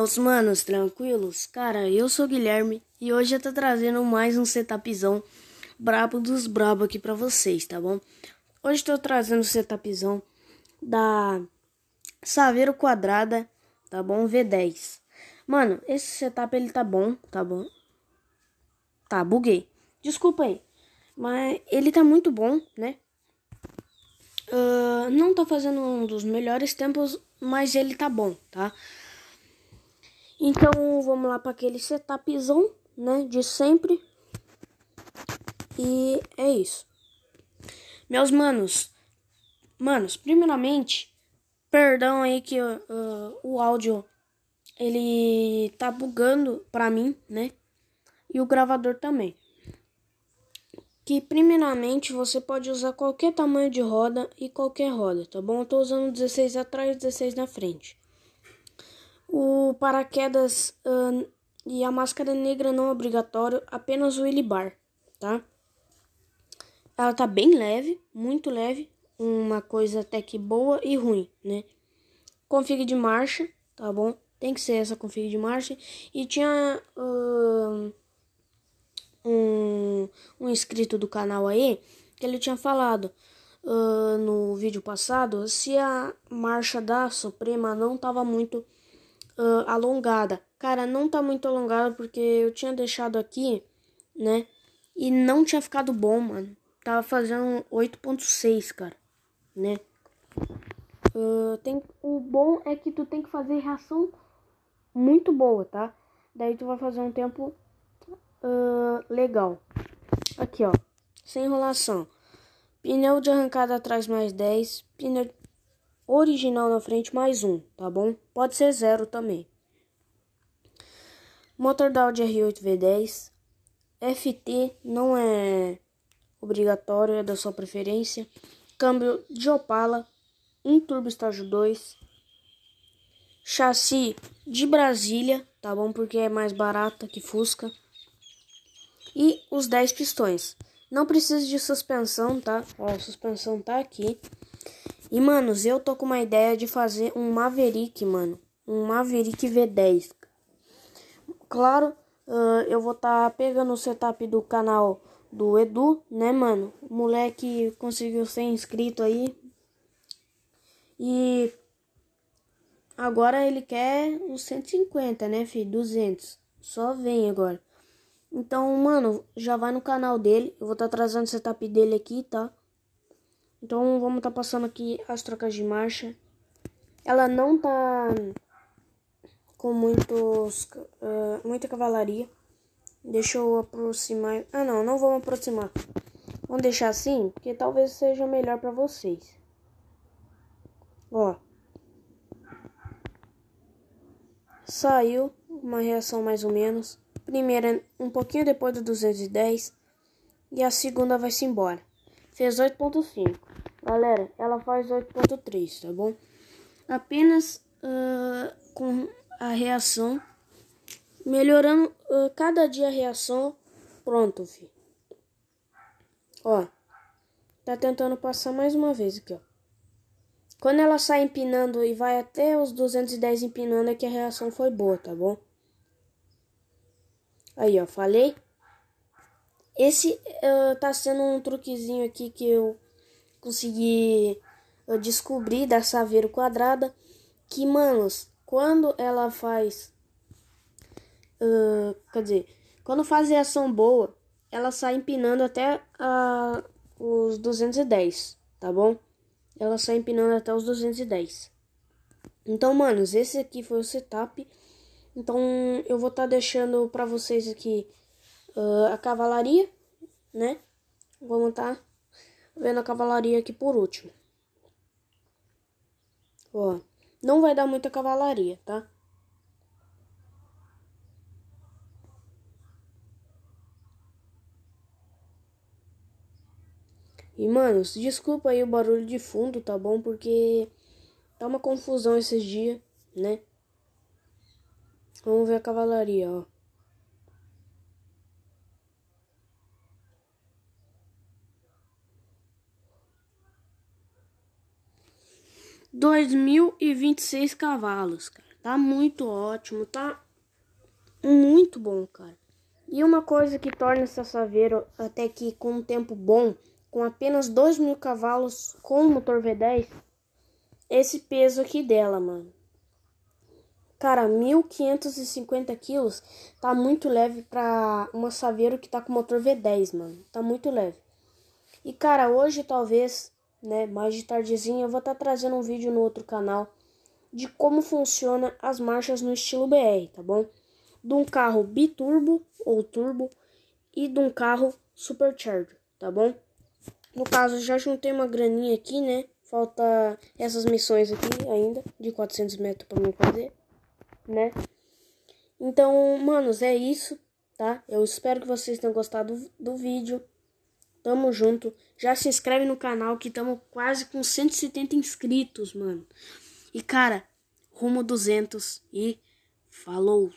Os manos, tranquilos? Cara, eu sou Guilherme e hoje eu tô trazendo mais um setupzão brabo dos brabo aqui pra vocês, tá bom? Hoje tô trazendo o setupzão da Saveiro Quadrada, tá bom? V10. Mano, esse setup ele tá bom, tá bom? Tá, buguei. Desculpa aí. Mas ele tá muito bom, né? Uh, não tá fazendo um dos melhores tempos, mas ele tá bom, tá? Então vamos lá para aquele setupzão, né? De sempre. E é isso. Meus manos, manos, primeiramente, perdão aí que uh, o áudio ele tá bugando pra mim, né? E o gravador também. Que primeiramente você pode usar qualquer tamanho de roda e qualquer roda, tá bom? Eu tô usando 16 atrás e 16 na frente. O paraquedas uh, e a máscara negra não é obrigatório, apenas o ilibar, tá? Ela tá bem leve, muito leve, uma coisa até que boa e ruim, né? Config de marcha, tá bom? Tem que ser essa config de marcha. E tinha uh, um, um inscrito do canal aí que ele tinha falado uh, no vídeo passado se a marcha da Suprema não tava muito uh, alongada. Cara, não tá muito alongada porque eu tinha deixado aqui, né? E não tinha ficado bom, mano. Tava fazendo 8.6, cara, né? Uh, tem, o bom é que tu tem que fazer reação muito boa, tá? Daí tu vai fazer um tempo uh, legal. Aqui, ó. Sem enrolação. Pneu de arrancada atrás mais 10. Pneu original na frente mais um, tá bom? Pode ser zero também. Motor da Audi R8 V10. FT não é obrigatório, é da sua preferência. Câmbio de Opala, um turbo estágio 2. Chassi de Brasília, tá bom? Porque é mais barata que Fusca. E os 10 pistões. Não precisa de suspensão, tá? Ó, a suspensão tá aqui. E, manos, eu tô com uma ideia de fazer um Maverick, mano. Um Maverick V10. Claro, uh, eu vou tá pegando o setup do canal do Edu, né, mano? O moleque conseguiu ser inscrito aí. E agora ele quer uns 150, né, filho? 200. Só vem agora. Então, mano, já vai no canal dele. Eu vou tá trazendo o setup dele aqui, tá? Então vamos estar tá passando aqui as trocas de marcha. Ela não tá com muitos, uh, muita cavalaria. Deixa eu aproximar. Ah, não, não vamos aproximar. Vamos deixar assim, porque talvez seja melhor para vocês. Ó. Saiu uma reação mais ou menos. Primeira um pouquinho depois do 210 e a segunda vai se embora. Fez 8.5. Galera, ela faz 8.3, tá bom? Apenas uh, com a reação, melhorando uh, cada dia a reação, pronto, filho. Ó, tá tentando passar mais uma vez aqui, ó. Quando ela sai empinando e vai até os 210 empinando, é que a reação foi boa, tá bom? Aí, ó, falei. Esse uh, tá sendo um truquezinho aqui que eu consegui eh, descobrir da Saveiro Quadrada que, manos, quando ela faz. Uh, quer dizer, quando faz reação boa, ela sai empinando até a, os 210, tá bom? Ela sai empinando até os 210. Então, manos, esse aqui foi o setup. Então, eu vou estar tá deixando para vocês aqui uh, a cavalaria, né? Vou montar tá vendo a cavalaria aqui por último. Ó, não vai dar muita cavalaria, tá? E, manos, desculpa aí o barulho de fundo, tá bom? Porque tá uma confusão esses dias, né? Vamos ver a cavalaria, ó. 2026 cavalos, cara. Tá muito ótimo, tá muito bom, cara. E uma coisa que torna essa Saveiro até que com um tempo bom, com apenas 2000 mil cavalos com o motor V10, esse peso aqui dela, mano. Cara, 1.550 quilos tá muito leve pra uma Saveiro que tá com motor V10, mano. Tá muito leve. E, cara, hoje talvez né? Mais de tardezinha eu vou estar tá trazendo um vídeo no outro canal de como funciona as marchas no estilo BR, tá bom? De um carro biturbo ou turbo e de um carro supercharger, tá bom? No caso, já juntei uma graninha aqui, né? Falta essas missões aqui ainda, de 400 metros para mim fazer, né? Então, manos, é isso, tá? Eu espero que vocês tenham gostado do vídeo. Tamo junto. Já se inscreve no canal que tamo quase com 170 inscritos, mano. E cara, rumo 200 e falou!